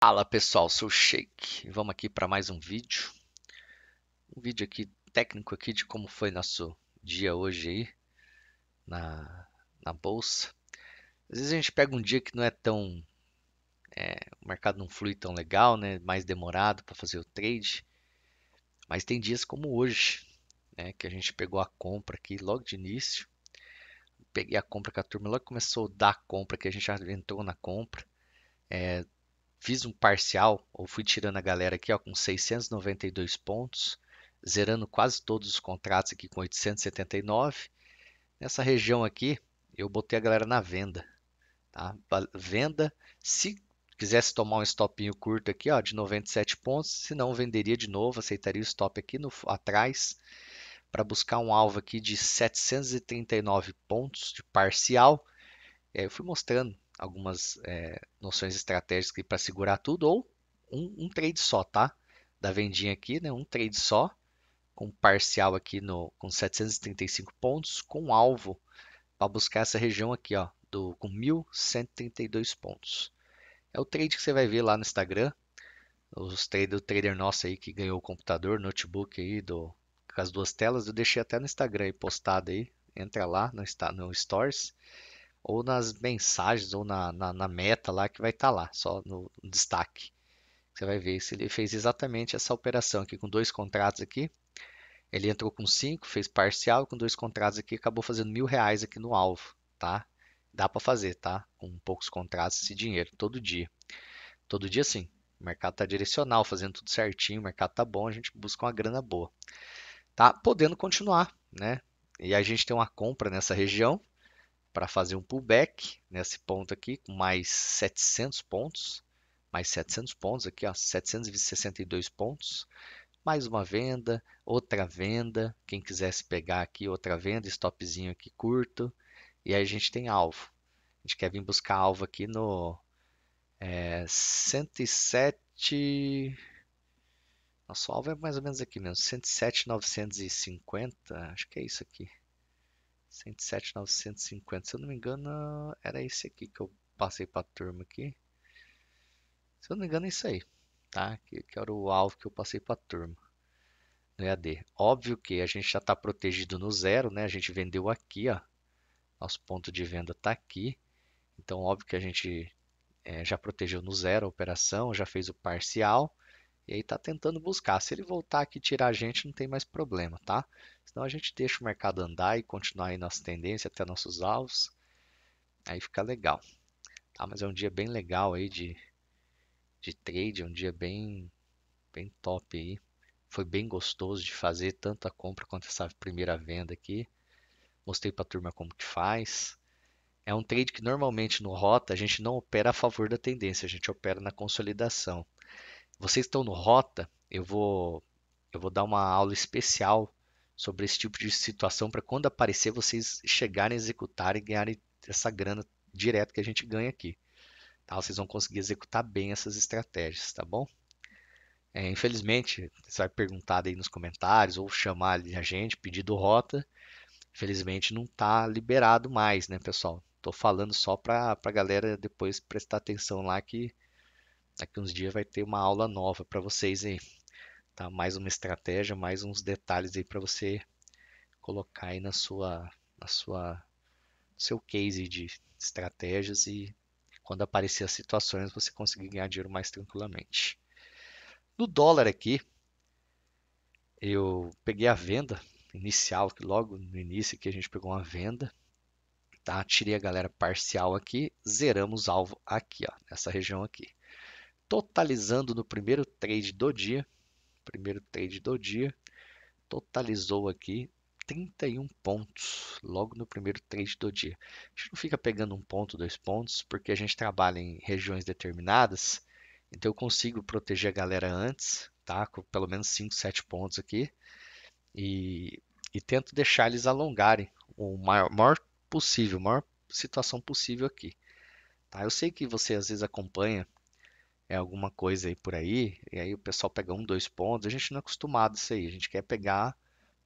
Fala pessoal, sou o Shake. Vamos aqui para mais um vídeo. Um vídeo aqui técnico aqui de como foi nosso dia hoje aí na, na bolsa. Às vezes a gente pega um dia que não é tão é, o mercado não flui tão legal, né? Mais demorado para fazer o trade. Mas tem dias como hoje, né, que a gente pegou a compra aqui logo de início. Peguei a compra com a turma, logo começou a dar a compra que a gente já entrou na compra. É, Fiz um parcial, ou fui tirando a galera aqui, ó, com 692 pontos, zerando quase todos os contratos aqui com 879. Nessa região aqui, eu botei a galera na venda. Tá? Venda, se quisesse tomar um stopinho curto aqui, ó, de 97 pontos, se não, venderia de novo, aceitaria o stop aqui no, atrás, para buscar um alvo aqui de 739 pontos de parcial. eu fui mostrando algumas é, noções estratégicas para segurar tudo, ou um, um, trade só, tá? Da vendinha aqui, né? Um trade só, com parcial aqui no, com 735 pontos, com alvo para buscar essa região aqui, ó, do, com 1.132 pontos. É o trade que você vai ver lá no Instagram. Os trade, o trader nosso aí que ganhou o computador, notebook aí do, com as duas telas, eu deixei até no Instagram aí postado aí. Entra lá no, no Stories ou nas mensagens, ou na, na, na meta lá que vai estar tá lá, só no destaque. Você vai ver se ele fez exatamente essa operação aqui com dois contratos aqui. Ele entrou com cinco fez parcial, com dois contratos aqui, acabou fazendo mil reais aqui no alvo, tá? Dá para fazer, tá? Com poucos contratos esse dinheiro, todo dia. Todo dia sim. O mercado tá direcional, fazendo tudo certinho, o mercado tá bom, a gente busca uma grana boa. Tá podendo continuar, né? E a gente tem uma compra nessa região, para fazer um pullback nesse ponto aqui, com mais 700 pontos, mais 700 pontos aqui, ó, 762 pontos, mais uma venda, outra venda, quem quisesse pegar aqui outra venda, stopzinho aqui curto, e aí a gente tem alvo. A gente quer vir buscar alvo aqui no é, 107... Nosso alvo é mais ou menos aqui mesmo, 107,950, acho que é isso aqui. 107, 950. Se eu não me engano, era esse aqui que eu passei para a turma aqui. Se eu não me engano, é isso aí, tá? Que, que era o alvo que eu passei para a turma no EAD. Óbvio que a gente já está protegido no zero, né? A gente vendeu aqui, ó. Nosso ponto de venda está aqui. Então, óbvio que a gente é, já protegeu no zero a operação, já fez o parcial. E aí está tentando buscar. Se ele voltar aqui e tirar a gente, não tem mais problema, tá? Senão a gente deixa o mercado andar e continuar aí nossa tendência até nossos alvos. Aí fica legal. Tá? Mas é um dia bem legal aí de, de trade, é um dia bem, bem top aí. Foi bem gostoso de fazer tanto a compra quanto essa primeira venda aqui. Mostrei para a turma como que faz. É um trade que normalmente no rota a gente não opera a favor da tendência, a gente opera na consolidação. Vocês estão no Rota, eu vou eu vou dar uma aula especial sobre esse tipo de situação para quando aparecer vocês chegarem a executar e ganharem essa grana direto que a gente ganha aqui. Tá? Vocês vão conseguir executar bem essas estratégias, tá bom? É, infelizmente, você vai perguntar aí nos comentários ou chamar a gente, pedir do Rota. Infelizmente não está liberado mais, né, pessoal? Estou falando só para a galera depois prestar atenção lá que daqui uns dias vai ter uma aula nova para vocês aí. Tá? Mais uma estratégia, mais uns detalhes aí para você colocar aí na sua, na sua, seu case de estratégias e quando aparecer as situações você conseguir ganhar dinheiro mais tranquilamente. No dólar aqui, eu peguei a venda inicial, que logo no início que a gente pegou uma venda, tá? Tirei a galera parcial aqui, zeramos alvo aqui, ó, nessa região aqui totalizando no primeiro trade do dia, primeiro trade do dia, totalizou aqui 31 pontos logo no primeiro trade do dia. A gente não fica pegando um ponto, dois pontos, porque a gente trabalha em regiões determinadas, então eu consigo proteger a galera antes, tá? Com pelo menos 5, 7 pontos aqui. E, e tento deixar eles alongarem o maior, maior possível, maior situação possível aqui. Tá? Eu sei que você às vezes acompanha é alguma coisa aí por aí, e aí o pessoal pega um, dois pontos, a gente não é acostumado a isso aí, a gente quer pegar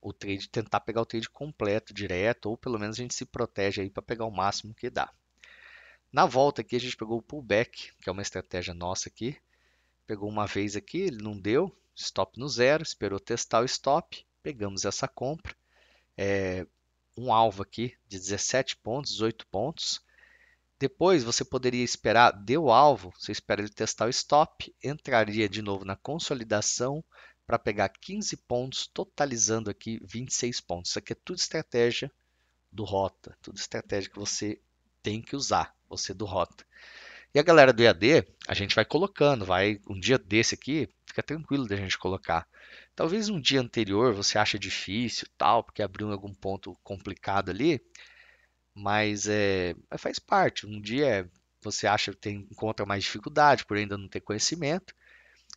o trade, tentar pegar o trade completo, direto, ou pelo menos a gente se protege aí para pegar o máximo que dá. Na volta aqui a gente pegou o pullback, que é uma estratégia nossa aqui, pegou uma vez aqui, ele não deu, stop no zero, esperou testar o stop, pegamos essa compra, é, um alvo aqui de 17 pontos, 18 pontos, depois você poderia esperar, deu o alvo, você espera ele testar o stop, entraria de novo na consolidação para pegar 15 pontos, totalizando aqui 26 pontos. Isso aqui é tudo estratégia do Rota, tudo estratégia que você tem que usar, você do Rota. E a galera do EAD, a gente vai colocando, vai um dia desse aqui, fica tranquilo da gente colocar. Talvez um dia anterior você ache difícil, tal, porque abriu algum ponto complicado ali, mas é, faz parte. Um dia você acha que tem, encontra mais dificuldade por ainda não ter conhecimento,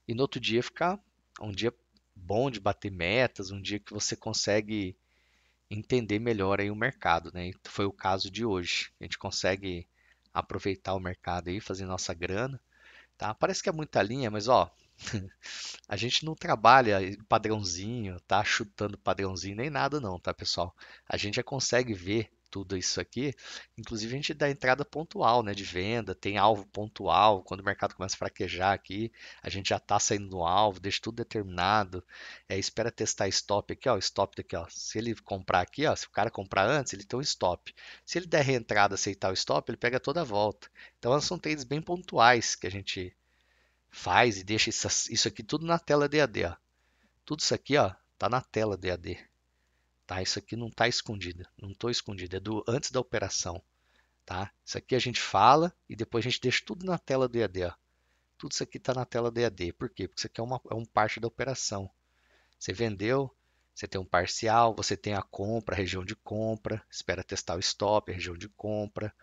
e no outro dia fica um dia bom de bater metas, um dia que você consegue entender melhor aí o mercado, né? foi o caso de hoje. A gente consegue aproveitar o mercado aí, fazer nossa grana, tá? Parece que é muita linha, mas ó, a gente não trabalha padrãozinho, tá chutando padrãozinho nem nada não, tá, pessoal? A gente já consegue ver tudo isso aqui, inclusive a gente dá entrada pontual, né, de venda, tem alvo pontual, quando o mercado começa a fraquejar aqui, a gente já está saindo do alvo, deixa tudo determinado, é, espera testar stop aqui, ó, stop daqui, ó, se ele comprar aqui, ó, se o cara comprar antes, ele tem um stop, se ele der reentrada, aceitar o stop, ele pega toda a volta, então são trades bem pontuais que a gente faz e deixa isso, isso aqui tudo na tela DAD, ó. tudo isso aqui, ó, tá na tela DAD. Tá? Isso aqui não está escondido, não estou escondido, é do antes da operação. Tá? Isso aqui a gente fala e depois a gente deixa tudo na tela do EAD. Ó. Tudo isso aqui está na tela do EAD. Por quê? Porque isso aqui é, uma, é um parte da operação. Você vendeu, você tem um parcial, você tem a compra, a região de compra, espera testar o stop, a região de compra.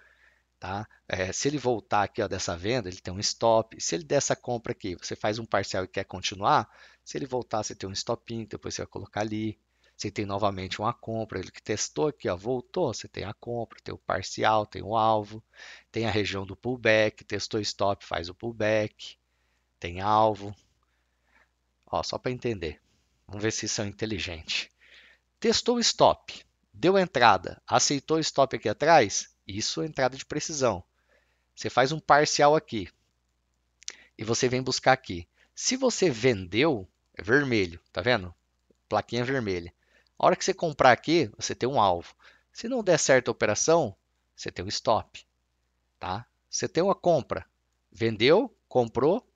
Tá? É, se ele voltar aqui ó, dessa venda, ele tem um stop. Se ele der essa compra aqui, você faz um parcial e quer continuar, se ele voltar, você tem um stopinho, depois você vai colocar ali. Você tem novamente uma compra, ele que testou aqui, ó, voltou, você tem a compra, tem o parcial, tem o alvo, tem a região do pullback, testou stop, faz o pullback, tem alvo. Ó, só para entender. Vamos ver se são inteligentes. Testou stop, deu entrada, aceitou stop aqui atrás, isso é entrada de precisão. Você faz um parcial aqui e você vem buscar aqui. Se você vendeu, é vermelho, tá vendo? Plaquinha vermelha. A hora que você comprar aqui, você tem um alvo. Se não der certo a operação, você tem um stop. Tá? Você tem uma compra. Vendeu, comprou,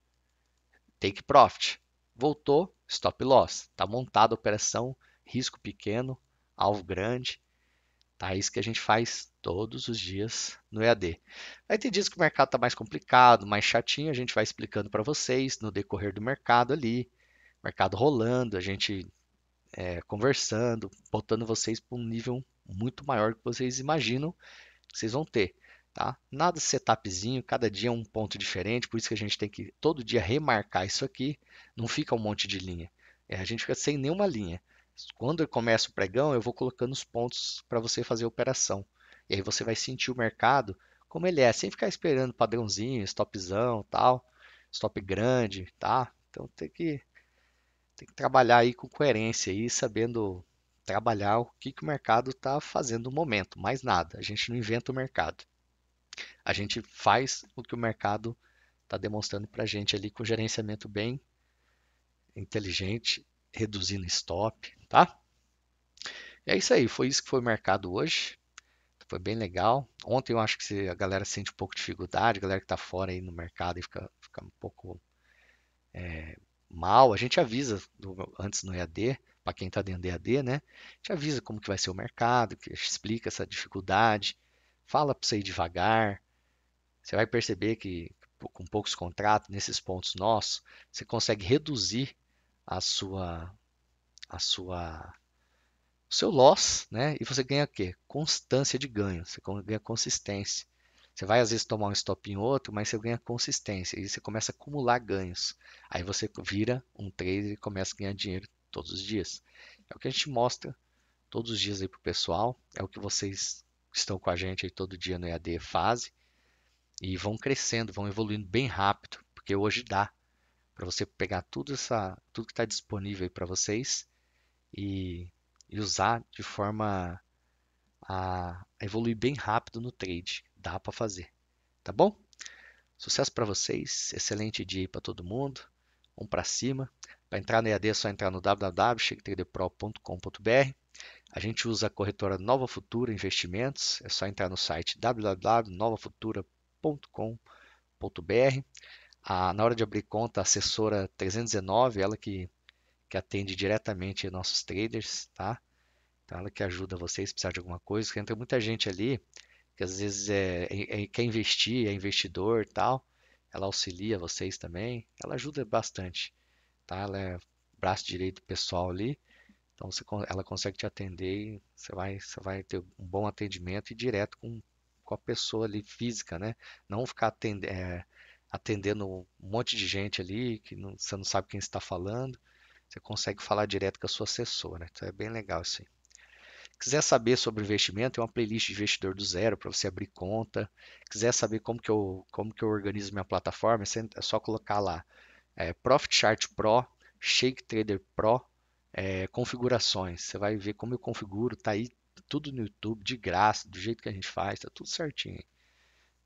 take profit. Voltou, stop loss. Está montada a operação, risco pequeno, alvo grande. Tá? É isso que a gente faz todos os dias no EAD. Aí tem dias que o mercado está mais complicado, mais chatinho, a gente vai explicando para vocês no decorrer do mercado ali. Mercado rolando, a gente é, conversando, botando vocês para um nível muito maior que vocês imaginam que vocês vão ter. Tá? Nada setupzinho, cada dia é um ponto diferente, por isso que a gente tem que todo dia remarcar isso aqui, não fica um monte de linha. É, a gente fica sem nenhuma linha. Quando começa o pregão, eu vou colocando os pontos para você fazer a operação. E aí você vai sentir o mercado como ele é, sem ficar esperando padrãozinho, stopzão, tal, stop grande, tá? Então tem que tem que trabalhar aí com coerência e sabendo trabalhar o que, que o mercado está fazendo no momento, mais nada. A gente não inventa o mercado. A gente faz o que o mercado está demonstrando para a gente ali com gerenciamento bem inteligente, reduzindo stop, tá? E é isso aí, foi isso que foi o mercado hoje. Foi bem legal. Ontem eu acho que a galera sente um pouco de dificuldade, a galera que está fora aí no mercado e fica, fica um pouco é, mal, a gente avisa antes no EAD, para quem está dentro do EAD, né? A gente avisa como que vai ser o mercado, que explica essa dificuldade, fala para você ir devagar. Você vai perceber que com poucos contratos, nesses pontos nossos, você consegue reduzir a sua a sua o seu loss, né? E você ganha o quê? Constância de ganho, você ganha consistência. Você vai às vezes tomar um stop em outro, mas você ganha consistência e você começa a acumular ganhos. Aí você vira um trader e começa a ganhar dinheiro todos os dias. É o que a gente mostra todos os dias aí pro pessoal, é o que vocês estão com a gente aí todo dia no EAD fase e vão crescendo, vão evoluindo bem rápido, porque hoje dá para você pegar tudo essa, tudo que está disponível aí para vocês e, e usar de forma a evoluir bem rápido no trade dá para fazer, tá bom? Sucesso para vocês, excelente dia para todo mundo. um para cima. Para entrar no EAD é só entrar no www.checktradepro.com.br. A gente usa a corretora Nova Futura Investimentos, é só entrar no site www.novafutura.com.br. Ah, na hora de abrir conta, a assessora 319, ela que, que atende diretamente nossos traders, tá? Então, ela que ajuda vocês se precisar de alguma coisa, entra muita gente ali que às vezes é, é, é, quer investir, é investidor e tal. Ela auxilia vocês também, ela ajuda bastante, tá? Ela é braço direito pessoal ali, então você, ela consegue te atender, você vai, você vai ter um bom atendimento e direto com, com a pessoa ali física, né? Não ficar atendendo, é, atendendo um monte de gente ali que não, você não sabe quem está falando, você consegue falar direto com a sua assessora, então é bem legal assim. Quiser saber sobre investimento, tem uma playlist de Investidor do Zero para você abrir conta. Quiser saber como que eu, como que eu organizo minha plataforma, é, é só colocar lá é, Profit Chart Pro, Shake Trader Pro, é, configurações. Você vai ver como eu configuro, tá aí tudo no YouTube, de graça, do jeito que a gente faz, tá tudo certinho.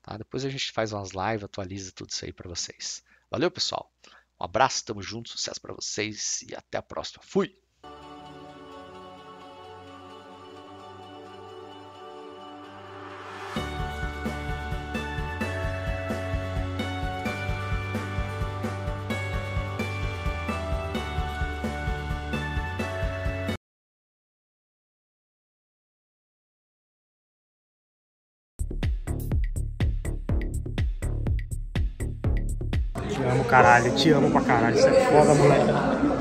Tá? Depois a gente faz umas lives, atualiza tudo isso aí para vocês. Valeu, pessoal. Um abraço, tamo junto, sucesso para vocês e até a próxima. Fui! Te amo, caralho. Te amo pra caralho. Você é foda, moleque.